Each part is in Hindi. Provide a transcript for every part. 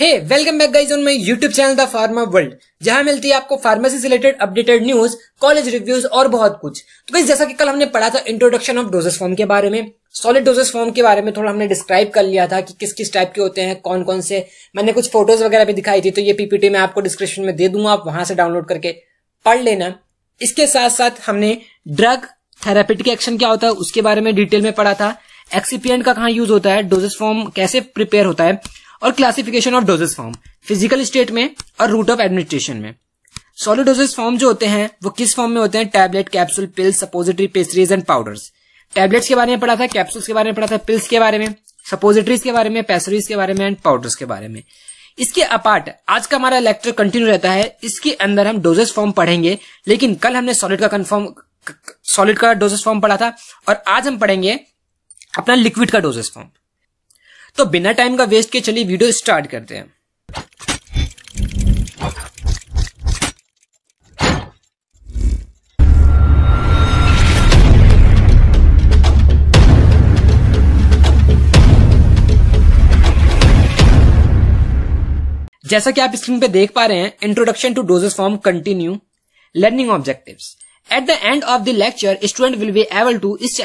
hey welcome back guys on my YouTube channel the pharma world जहां मिलती है आपको फार्मेसी से related updated news college reviews और बहुत कुछ तो गाइस जैसा कि कल हमने पढ़ा था इंट्रोडक्शन ऑफ डोजेस फॉर्म के बारे में सॉलिड डोजेस फॉर्म के बारे में थोड़ा हमने डिस्क्राइब कर लिया था कि किस किस टाइप के होते हैं कौन कौन से मैंने कुछ फोटोज वगैरह भी दिखाई थी तो ये पीपीटी मैं आपको डिस्क्रिप्शन में दे दूंगा आप वहां से डाउनलोड करके पढ़ लेना इसके साथ साथ हमने ड्रग थेरापेटिक एक्शन क्या होता है उसके बारे में डिटेल में पढ़ा था एक्सीपियंट का कहाँ यूज होता है डोजेस फॉर्म कैसे प्रिपेयर होता है और classification of dosage form physical state में और रूट ऑफ एडमिनिस्ट्रेशन में सॉलिड डोजेस फॉर्म जो होते हैं वो किस फॉर्म में होते हैं tablet capsule pills suppository pastries and powders tablets के बारे में पढ़ा था कैप्सूल्स के बारे में पढ़ा था पिल्स के बारे में सपोजिटरीज के बारे में पेस्ट्रीज के बारे में एंड पाउडर्स के बारे में इसके अपार्ट आज का हमारा लेक्चर कंटिन्यू रहता है इसके अंदर हम डोजेस फॉर्म पढ़ेंगे लेकिन कल हमने सॉलिड का कंफर्म सॉलिड का डोजेस फॉर्म पढ़ा था और आज हम पढ़ेंगे अपना लिक्विड का डोजेस फॉर्म तो बिना टाइम का वेस्ट के चलिए वीडियो स्टार्ट करते हैं जैसा कि आप स्क्रीन पे देख पा रहे हैं introduction to dosage form continue learning objectives at the end of the lecture student will be able to इस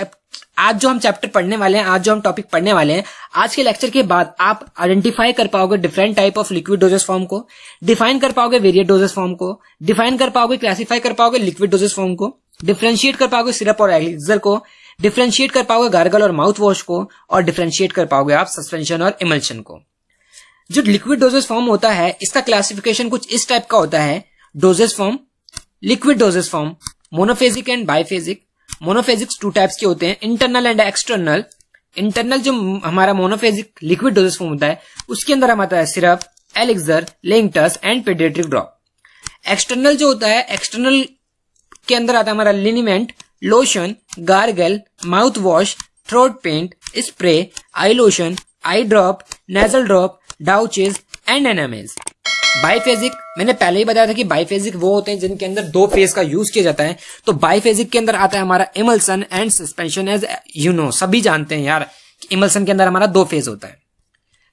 आज जो हम चैप्टर पढ़ने वाले हैं आज जो हम टॉपिक पढ़ने वाले हैं आज के लेक्चर के बाद आप आइडेंटिफाई कर पाओगे different type of liquid dosage form को डिफाइन कर पाओगे वेरिएट डोजेस फॉर्म को डिफाइन कर पाओगे क्लासीफाई कर पाओगे लिक्विड डोजेस फॉर्म को डिफ्रेंशिएट कर पाओगे सिरप और एलिजर को डिफ्रेंशिएट कर पाओगे गार्गल और माउथ वॉश को और डिफ्रेंशिएट कर पाओगे आप सस्पेंशन और इमल्शन को जो लिक्विड डोजेस फॉर्म होता है इसका क्लासिफिकेशन कुछ इस टाइप का होता है dosage form liquid dosage form monophasic and biphasic monophasics two types के होते हैं इंटरनल एंड एक्सटर्नल इंटरनल जो हमारा मोनोफेजिक लिक्विड डोजेस फॉर्म होता है उसके अंदर हम आता है syrup elixir linctus and paediatric drop external जो होता है एक्सटर्नल के अंदर आता है हमारा liniment lotion gargle mouth wash throat paint spray eye lotion eye drop nasal drop douches and enemas biphasic मैंने पहले ही बताया था कि बाईफेजिक वो होते हैं जिनके अंदर दो फेज का यूज किया जाता है तो बाईफेजिक के अंदर आता है हमारा emulsion and suspension as you know सभी जानते हैं यार इमल्सन के अंदर हमारा दो फेज होता है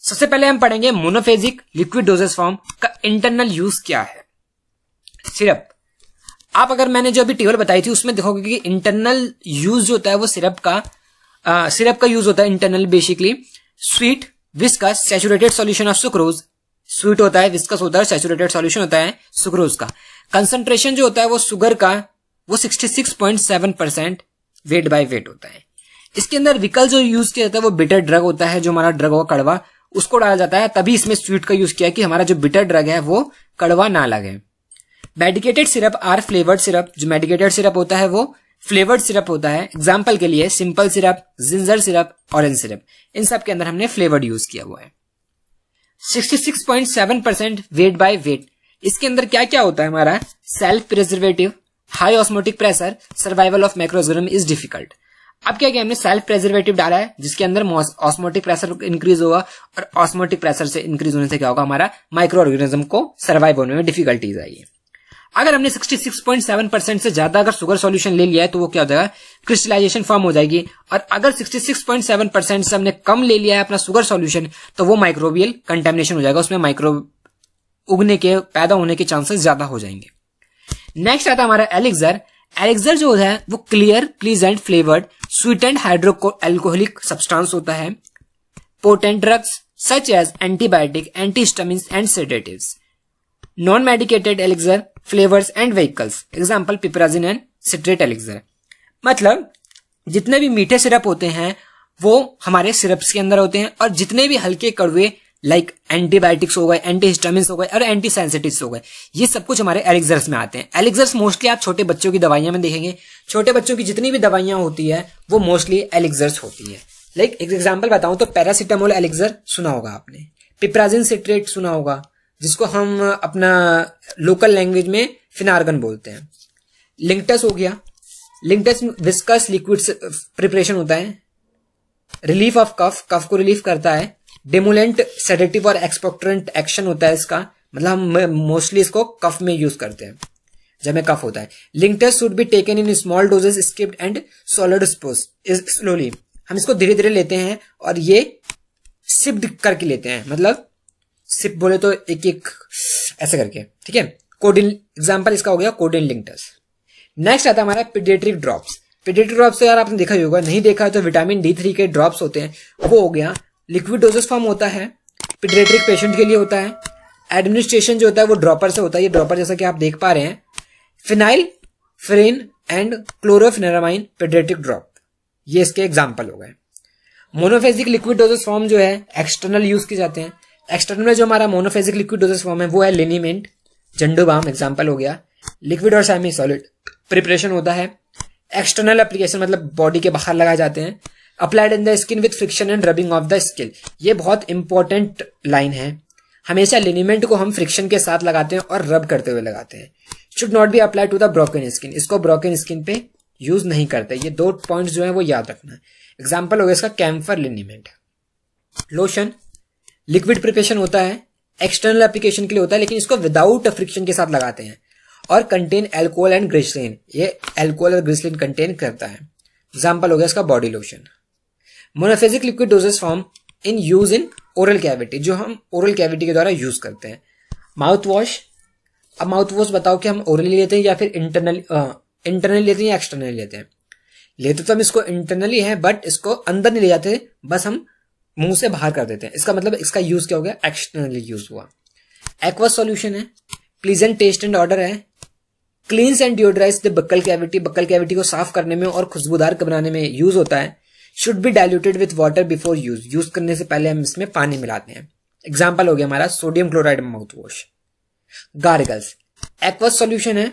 सबसे पहले हम पढ़ेंगे मोनोफेजिक लिक्विड डोजेस फॉर्म का इंटरनल यूज क्या है सिरप आप अगर मैंने जो अभी टेबल बताई थी उसमें देखोगे कि इंटरनल यूज होता है वो सिरप का आ, सिरप का यूज होता है internal basically sweet viscous saturated solution of sucrose sweet होता है विस्कस होता है सेचुरेटेड सॉल्यूशन होता है सुक्रोज का कंसंट्रेशन जो होता है वो सुगर का वो 66.7 परसेंट वेट बाय वेट होता है इसके अंदर विकल जो यूज किया जाता है वो बिटर ड्रग होता है जो हमारा ड्रग होगा कड़वा उसको डाला जाता है तभी इसमें स्वीट का यूज किया कि हमारा जो बिटर ड्रग है वो कड़वा ना लगे medicated syrup or flavoured syrup जो मेडिकेटेड सिरप होता है वो फ्लेवर्ड सिरप होता है एग्जाम्पल के लिए simple syrup ginger syrup orange syrup इन सब के अंदर हमने फ्लेवर्ड यूज किया हुआ है 66.7 परसेंट वेट बाय वेट इसके अंदर क्या क्या होता है हमारा self preservative high osmotic pressure survival of microorganism is difficult अब क्या क्या हमने सेल्फ प्रेजर्वेटिव डाला है जिसके अंदर ऑस्मोटिक प्रेशर इंक्रीज होगा और ऑस्मोटिक प्रेशर से इंक्रीज होने से क्या होगा हमारा माइक्रो ऑर्गेनिज्म को सर्वाइव होने में डिफिकल्टीज आएगी अगर हमने 66.7 परसेंट से ज्यादा अगर सुगर सॉल्यूशन ले लिया है तो वो क्या हो जाएगा क्रिस्टलाइजेशन फॉर्म हो जाएगी और अगर 66.7 परसेंट से हमने कम ले लिया है अपना सुगर सॉल्यूशन तो वो माइक्रोबियल कंटेमिनेशन हो जाएगा उसमें माइक्रो उगने के पैदा होने के चांसेस ज्यादा हो जाएंगे नेक्स्ट आता है हमारा एलेक्सर एलेक्सर जो होता है वो clear pleasant flavoured sweet and hydro alcoholic substance होता है potent drugs such as antibiotic antihistamine and sedative non medicated elixir flavours and vehicles example piperazine and citrate elixir मतलब जितने भी मीठे सिरप होते हैं वो हमारे सिरप्स के अंदर होते हैं और जितने भी हल्के कड़वे लाइक एंटीबायोटिक्स हो गए एंटी हिस्टामिन हो गए और एंटी सेंसिटिक्स हो गए ये सब कुछ हमारे एलिक्सर्स में आते हैं एलिक्सर्स मोस्टली आप छोटे बच्चों की दवाइयां में देखेंगे छोटे बच्चों की जितनी भी दवाइयां होती है वो मोस्टली एलिक्सर्स होती है लाइक एक एग्जाम्पल बताऊं तो पैरासिटामोल एलिक्सर सुना होगा आपने पिपराजिन सिट्रेट सुना होगा जिसको हम अपना लोकल लैंग्वेज में फिनार्गन बोलते हैं लिंकटस हो गया लिंकटस विस्कस लिक्विड प्रिपरेशन होता है रिलीफ ऑफ कफ कफ को रिलीफ करता है डेमोलेंट सेडेटिव और एक्सपोक्टरेंट एक्शन होता है इसका मतलब हम मोस्टली इसको कफ में यूज करते हैं जब कफ होता है linctus should be taken in small doses skipped and solid slowly हम इसको धीरे धीरे लेते हैं और ये सिप्ड करके लेते हैं मतलब सिप बोले तो एक एक ऐसे करके ठीक है कोडिन एग्जाम्पल इसका हो गया कोडिन लिंक्टस नेक्स्ट आता है हमारा पीडियट्रिक ड्रॉप्स पीडियट्रिक ड्रॉप्स तो यार आपने देखा ही होगा नहीं देखा तो विटामिन डी थ्री के ड्रॉप्स होते हैं वो हो गया लिक्विड डोजेस फॉर्म होता है पीडियट्रिक पेशेंट के लिए होता है एडमिनिस्ट्रेशन जो होता है वो ड्रॉपर से होता है ये ड्रॉपर जैसा कि आप देख पा रहे हैं phenylephrine and chlorpheniramine paediatric drop ये इसके एग्जाम्पल हो गए मोनोफेजिक लिक्विड डोजेस फॉर्म जो है एक्सटर्नल यूज किए जाते हैं एक्सटर्नल में जो हमारा मोनोफेजिक लिक्विड डोजेस फॉर्म है वो है लेनीमेंट जंडोबाम एग्जाम्पल हो गया लिक्विड और सेमी सॉलिड प्रिपरेशन होता है एक्सटर्नल एप्लीकेशन मतलब बॉडी के बाहर लगाए जाते हैं applied in the skin with friction and rubbing of the skin ये बहुत इंपॉर्टेंट लाइन है हमेशा लिनिमेंट को हम फ्रिक्शन के साथ लगाते हैं और रब करते हुए लगाते हैं should not be apply to the broken skin इसको ब्रोकन स्किन पे यूज नहीं करते ये दो पॉइंट जो है वो याद रखना एग्जाम्पल हो गया इसका camphor liniment lotion liquid preparation होता है एक्सटर्नल एप्लीकेशन के लिए होता है लेकिन इसको विदाउट फ्रिक्शन के साथ लगाते हैं और कंटेन एल्कोहल एंड ग्रिसलिन ये एल्कोहल और ग्रिसलिन कंटेन करता है एग्जाम्पल हो गया इसका body lotion monophasic liquid dosage form in use in oral cavity जो हम ओरल कैविटी के द्वारा यूज करते हैं माउथ वॉश अब माउथ वॉश बताओ कि हम ओरली लेते हैं या फिर इंटरनल इंटरनली लेते हैं या एक्सटर्नली लेते हैं लेते तो हम इसको इंटरनली है बट इसको अंदर नहीं ले जाते बस हम मुंह से बाहर कर देते हैं इसका मतलब इसका यूज क्या हो गया एक्सटर्नली यूज हुआ एक्वा सॉल्यूशन है प्लीजेंट टेस्ट एंड ऑर्डर है cleanse and deodorize the buccal cavity buccal cavity को साफ करने में और खुशबूदार बनाने में यूज होता है should be diluted with water before use use करने से पहले हम इसमें पानी मिलाते हैं एग्जाम्पल हो गया हमारा sodium chloride mouth wash gargles aqueous solution है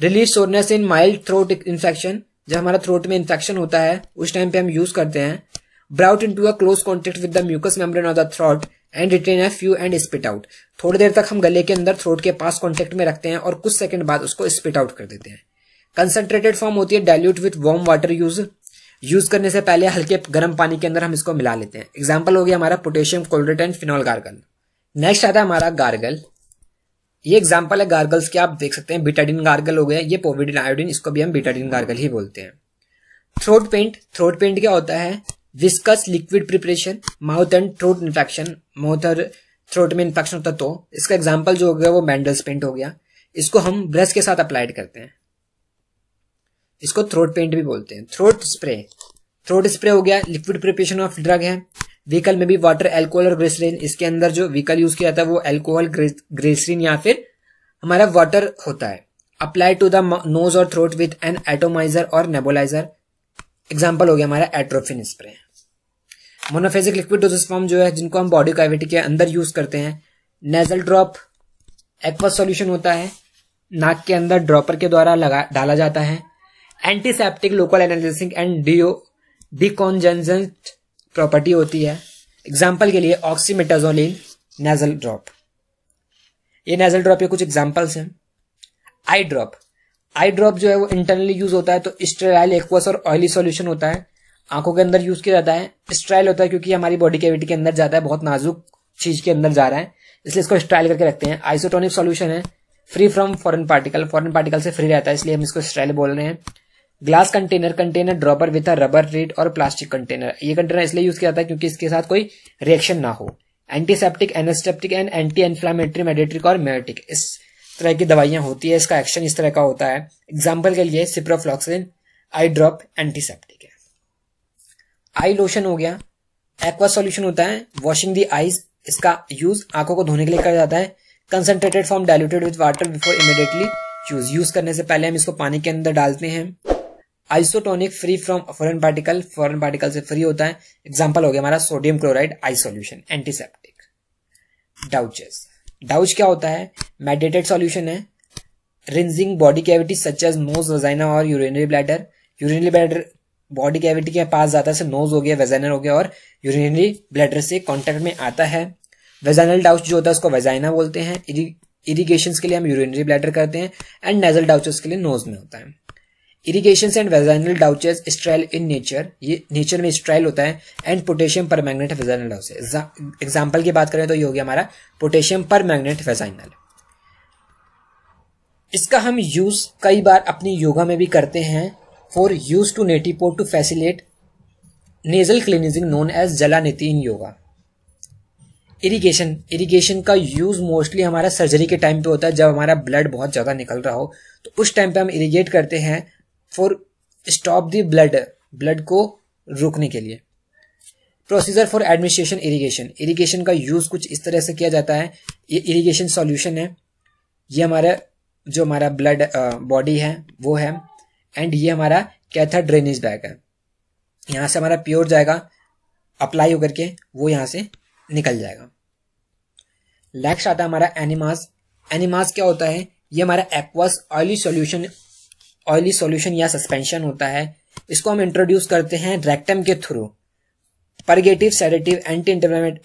relieve soreness in mild throat infection जब हमारा थ्रोट में इन्फेक्शन होता है उस टाइम पे हम यूज करते हैं brought in to a close contact with the mucous membrane of the throat and retain a few and spit out थोड़ी देर तक हम गले के अंदर थ्रोट के पास कॉन्टेक्ट में रखते हैं और कुछ सेकंड बाद उसको स्पिट आउट कर देते हैं कंसेंट्रेटेड फॉर्म होती है dilute with warm water use use करने से पहले हल्के गर्म पानी के अंदर हम इसको मिला लेते हैं एग्जाम्पल हो गया हमारा potassium chlorate and phenol gargle next आता है हमारा गार्गल ये एग्जाम्पल है गार्गल्स के आप देख सकते हैं बिटाडिन गार्गल हो गया ये पोविडिन आयोडिन इसको भी हम बिटाडिन गार्गल ही बोलते हैं थ्रोट पेंट थ्रोट पेंट क्या होता है viscous liquid preparation mouth and throat infection mouth और थ्रोट में इन्फेक्शन होता तो इसका एग्जाम्पल जो हो गया वो मैंडल्स पेंट हो गया इसको हम ब्रश के साथ अप्लाइड करते हैं इसको थ्रोट पेंट भी बोलते हैं थ्रोट स्प्रे थ्रोट स्प्रे हो गया लिक्विड प्रिपरेशन ऑफ ड्रग है व्हीकल में भी वाटर एल्कोहल और ग्रेसरीन इसके अंदर जो व्हीकल यूज किया जाता है वो एल्कोहल ग्रेसरीन या फिर हमारा वाटर होता है अप्लाई टू द नोज और थ्रोट विथ एन एटोमाइजर और नेबोलाइजर एग्जाम्पल हो गया हमारा atropine spray monophasic liquid dosage form जो है जिनको हम बॉडी कैविटी के अंदर यूज करते हैं नेजल ड्रॉप एक्वा सॉल्यूशन होता है नाक के अंदर ड्रॉपर के द्वारा लगा डाला जाता है एंटीसेप्टिक लोकल एनालिसिंग एंड डीओ डिकॉन्जेंजेंट प्रॉपर्टी होती है एग्जाम्पल के लिए ऑक्सीमेटाजोलिन नेजल ड्रॉप ये नेजल ड्रॉप के कुछ एग्जाम्पल्स हैं आई ड्रॉप आई ड्रॉप जो है वो इंटरनली यूज होता है तो स्टेराइल एक्वस और ऑयली सॉल्यूशन होता है आंखों के अंदर यूज किया जाता है स्ट्राइल होता है क्योंकि हमारी बॉडी कैविटी के अंदर जाता है बहुत नाजुक चीज के अंदर जा रहा है इसलिए इसको स्ट्राइल करके रखते हैं आइसोटोनिक सोल्यूशन है free from foreign particle foreign particle से फ्री रहता है इसलिए हम इसको स्ट्राइल बोल रहे हैं glass container container dropper with rubber reed और प्लास्टिक कंटेनर ये कंटेनर इसलिए यूज किया जाता है क्योंकि इसके साथ कोई रिएक्शन ना हो antiseptic anaesthetic and anti inflammatory mydriatic और मेटिक इस तरह की दवाइयां होती है इसका एक्शन इस तरह का होता है एग्जाम्पल के लिए सिप्रोफ्लॉक्सिन आई ड्रॉप एंटीसेप्टिक है आई लोशन हो गया एक्वा सॉल्यूशन होता है वॉशिंग दी आईज इसका यूज आंखों को धोने के लिए किया जाता है concentrated form diluted with water before immediately use use करने से पहले हम इसको पानी के अंदर डालते हैं isotonic free from foreign particle foreign particle से फ्री होता है एग्जाम्पल हो गया हमारा sodium chloride eye solution antiseptic douches douche क्या होता है मेडिटेड सोल्यूशन है rinsing body cavity such as nose vagina और urinary bladder urinary bladder body cavity के पास जाता है नोज हो गया वेजाइनल हो गया और यूरिनरी ब्लैडर से कॉन्टेक्ट में आता है वेजाइनल डाउच जो होता है उसको वेजाइना बोलते हैं इरीगेशन के लिए हम यूरिनरी ब्लैडर करते हैं एंड नेजल डाउचेस के लिए नोज में होता है irrigation and vaginal douches sterile in nature ये नेचर में स्ट्राइल होता है and potassium permanganate vaginal example की बात करें तो ये हो गया हमारा पोटेशियम पर मैग्नेट वेजाइनल इसका हम यूज कई बार अपनी योगा में भी करते हैं for use to neti port to facilitate nasal cleansing known as jalaniti in yoga irrigation irrigation का यूज मोस्टली हमारा सर्जरी के टाइम पे होता है जब हमारा ब्लड बहुत ज़्यादा निकल रहा हो तो उस टाइम पे हम इरीगेट करते हैं for stop the blood blood को रोकने के लिए procedure for administration irrigation irrigation का यूज कुछ इस तरह से किया जाता है ये इरीगेशन सॉल्यूशन है ये हमारा जो हमारा ब्लड बॉडी है वो है एंड ये हमारा कैथर ड्रेनेज बैग है यहां से हमारा प्योर जाएगा अप्लाई होकर के वो यहां से निकल जाएगा नेक्स्ट आता है हमारा एनिमास एनिमास क्या होता है ये हमारा aqueous oily solution oily solution या सस्पेंशन होता है इसको हम इंट्रोड्यूस करते हैं रेक्टम के through purgative sedative anti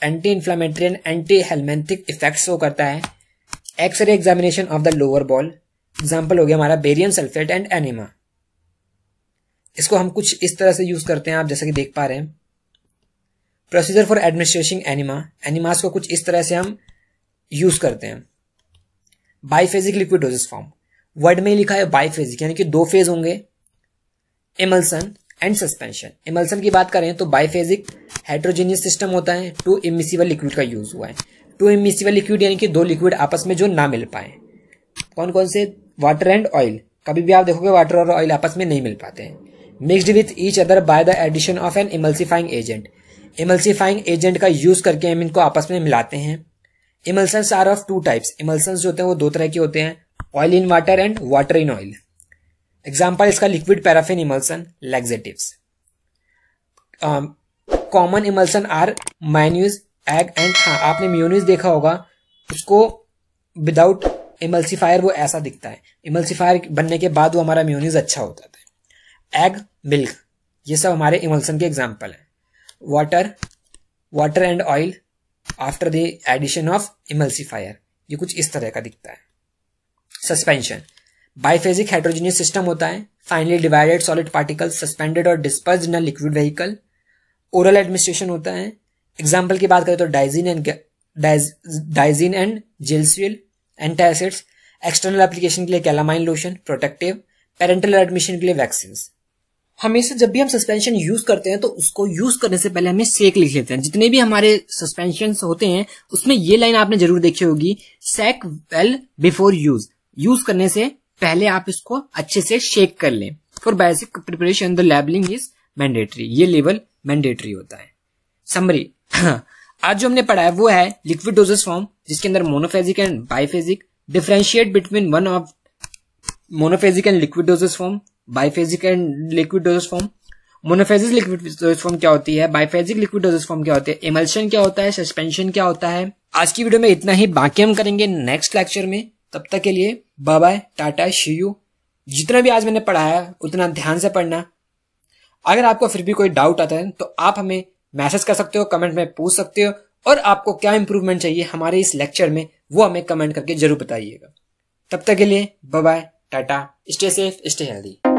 anti inflammatory and anti helminthic effect show करता है X ray examination of the lower bowel example हो गया हमारा बेरियम सल्फेट एंड एनिमा इसको हम कुछ इस तरह से यूज करते हैं आप जैसा कि देख पा रहे हैं procedure for administration enema enemas को कुछ इस तरह से हम यूज करते हैं biphasic liquid dosage form word में लिखा है बाईफेजिक यानी कि दो फेज होंगे इमल्सन एंड सस्पेंशन इमल्सन की बात करें तो बाईफेजिक हाइड्रोजीनियस सिस्टम होता है टू इमिसिबल लिक्विड का यूज हुआ है टू इमिसिबल लिक्विड यानी कि दो लिक्विड आपस में जो ना मिल पाए कौन कौन से वाटर एंड ऑयल कभी भी आप देखोगे वाटर और ऑयल आपस में नहीं मिल पाते हैं mixed with each other by the addition of an emulsifying agent emulsifying agent का यूज करके हम इनको आपस में मिलाते हैं emulsion are of two types emulsion जो होते हैं वो दो तरह के होते हैं oil in water and water in oil example इसका liquid paraffin emulsion laxative common emulsion are mayonnaise egg and हाँ आपने म्यूनिज देखा होगा उसको विदाउट इमल्सिफायर वो ऐसा दिखता है इमल्सिफायर बनने के बाद वो हमारा म्यूनिज अच्छा होता है एग मिल्क ये सब हमारे इमल्सन के एग्जाम्पल हैं water water and oil after the addition of emulsifier ये कुछ इस तरह का दिखता है सस्पेंशन बाइफेजिक हाइड्रोजीनियस सिस्टम होता है finely divided solid particle suspended और disperse in liquid vehicle oral administration होता है एग्जाम्पल की बात करें तो Digene and Digene and Gelusil antacids external application के लिए calamine lotion protective parenteral admission के लिए वैक्सीन हमेशा जब भी हम सस्पेंशन यूज करते हैं तो उसको यूज करने से पहले हमें सेक लिख लेते हैं जितने भी हमारे सस्पेंशन होते हैं उसमें ये लाइन आपने जरूर देखी होगी shake well before use use करने से पहले आप इसको अच्छे से शेक कर लें for basic preparation the labeling is mandatory ये लेवल मैंडेटरी होता है समरी आज जो हमने पढ़ा है वो है लिक्विड डोजेस फॉर्म जिसके अंदर monophasic and biphasic differentiate between one of monophasic and liquid dosage form biphasic and liquid dosage form monophasic liquid dosage form क्या होती है बाइफेजिक लिक्विड डोजेस फॉर्म क्या होती है इमल्शन क्या होता है सस्पेंशन क्या होता है आज की वीडियो में इतना ही बाकी हम करेंगे नेक्स्ट लेक्चर में तब तक के लिए bye bye tata see you जितना भी आज मैंने पढ़ाया उतना ध्यान से पढ़ना अगर आपको फिर भी कोई डाउट आता है तो आप हमें मैसेज कर सकते हो कमेंट में पूछ सकते हो और आपको क्या इंप्रूवमेंट चाहिए हमारे इस लेक्चर में वो हमें कमेंट करके जरूर बताइएगा तब तक के लिए bye bye tata stay safe stay healthy